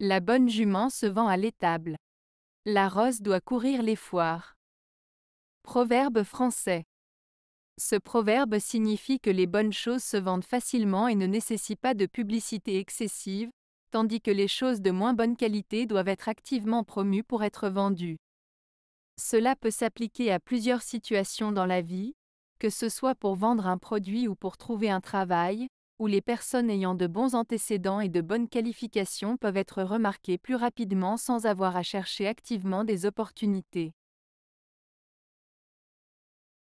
La bonne jument se vend à l'étable. La rose doit courir les foires. Proverbe français. Ce proverbe signifie que les bonnes choses se vendent facilement et ne nécessitent pas de publicité excessive, tandis que les choses de moins bonne qualité doivent être activement promues pour être vendues. Cela peut s'appliquer à plusieurs situations dans la vie, que ce soit pour vendre un produit ou pour trouver un travail, où les personnes ayant de bons antécédents et de bonnes qualifications peuvent être remarquées plus rapidement sans avoir à chercher activement des opportunités.